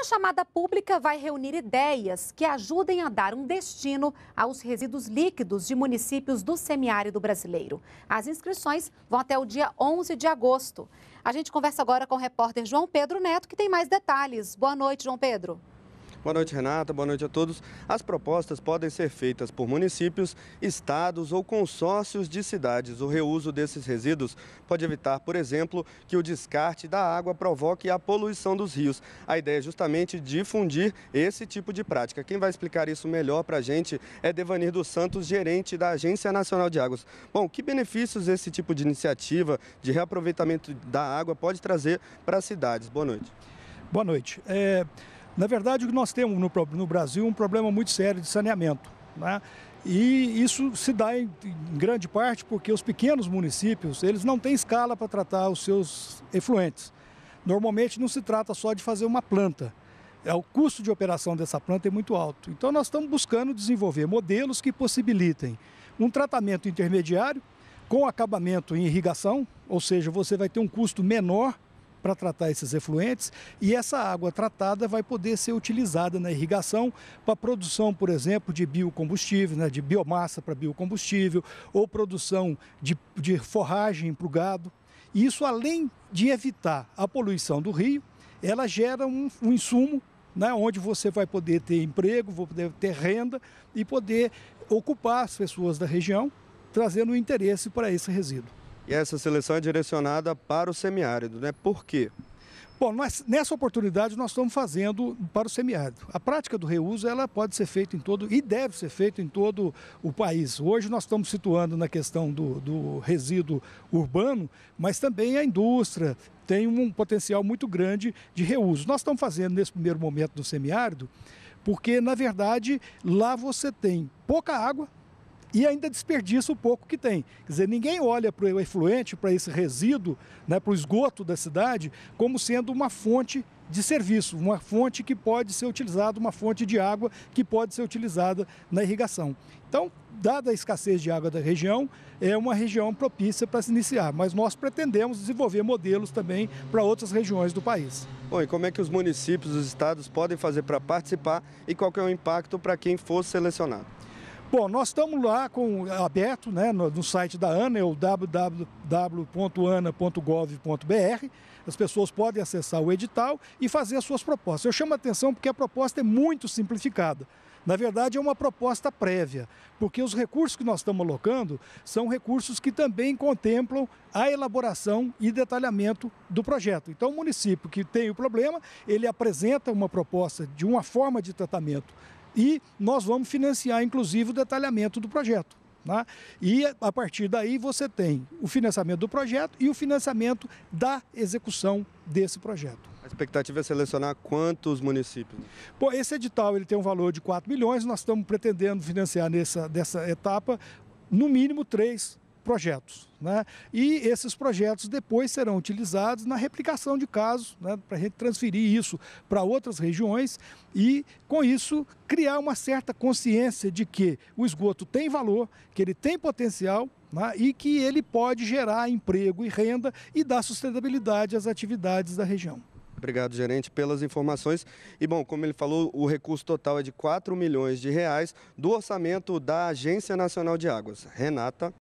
Uma chamada pública vai reunir ideias que ajudem a dar um destino aos resíduos líquidos de municípios do semiárido brasileiro. As inscrições vão até o dia 11 de agosto. A gente conversa agora com o repórter João Pedro Neto, que tem mais detalhes. Boa noite, João Pedro. Boa noite, Renata. Boa noite a todos. As propostas podem ser feitas por municípios, estados ou consórcios de cidades. O reuso desses resíduos pode evitar, por exemplo, que o descarte da água provoque a poluição dos rios. A ideia é justamente difundir esse tipo de prática. Quem vai explicar isso melhor para a gente é Devanir dos Santos, gerente da Agência Nacional de Águas. Bom, que benefícios esse tipo de iniciativa de reaproveitamento da água pode trazer para as cidades? Boa noite. Boa noite. É... Na verdade, o que nós temos no, no Brasil é um problema muito sério de saneamento. Né? E isso se dá em, em grande parte porque os pequenos municípios, eles não têm escala para tratar os seus efluentes. Normalmente não se trata só de fazer uma planta, é, o custo de operação dessa planta é muito alto. Então, nós estamos buscando desenvolver modelos que possibilitem um tratamento intermediário com acabamento em irrigação, ou seja, você vai ter um custo menor para tratar esses efluentes e essa água tratada vai poder ser utilizada na irrigação para produção, por exemplo, de biocombustível, né, de biomassa para biocombustível ou produção de, de forragem para o gado. E isso, além de evitar a poluição do rio, ela gera um, um insumo né, onde você vai poder ter emprego, vai poder ter renda e poder ocupar as pessoas da região, trazendo interesse para esse resíduo. E essa seleção é direcionada para o semiárido, né? Por quê? Bom, nós, nessa oportunidade nós estamos fazendo para o semiárido. A prática do reuso ela pode ser feita em todo e deve ser feita em todo o país. Hoje nós estamos situando na questão do, do resíduo urbano, mas também a indústria tem um potencial muito grande de reuso. Nós estamos fazendo nesse primeiro momento no semiárido, porque na verdade lá você tem pouca água, e ainda desperdiça o pouco que tem. Quer dizer, ninguém olha para o efluente, para esse resíduo, né, para o esgoto da cidade, como sendo uma fonte de serviço, uma fonte que pode ser utilizada, uma fonte de água que pode ser utilizada na irrigação. Então, dada a escassez de água da região, é uma região propícia para se iniciar, mas nós pretendemos desenvolver modelos também para outras regiões do país. Bom, e como é que os municípios, os estados podem fazer para participar e qual é o impacto para quem for selecionado? Bom, nós estamos lá com aberto né, no, no site da ANA, é o www.ana.gov.br. As pessoas podem acessar o edital e fazer as suas propostas. Eu chamo a atenção porque a proposta é muito simplificada. Na verdade, é uma proposta prévia, porque os recursos que nós estamos alocando são recursos que também contemplam a elaboração e detalhamento do projeto. Então, o município que tem o problema, ele apresenta uma proposta de uma forma de tratamento e nós vamos financiar, inclusive, o detalhamento do projeto. Né? E a partir daí você tem o financiamento do projeto e o financiamento da execução desse projeto expectativa é selecionar quantos municípios? Bom, esse edital ele tem um valor de 4 milhões, nós estamos pretendendo financiar nessa dessa etapa no mínimo três projetos. Né? E esses projetos depois serão utilizados na replicação de casos, né? para a gente transferir isso para outras regiões e, com isso, criar uma certa consciência de que o esgoto tem valor, que ele tem potencial né? e que ele pode gerar emprego e renda e dar sustentabilidade às atividades da região. Obrigado, gerente, pelas informações. E, bom, como ele falou, o recurso total é de 4 milhões de reais do orçamento da Agência Nacional de Águas. Renata.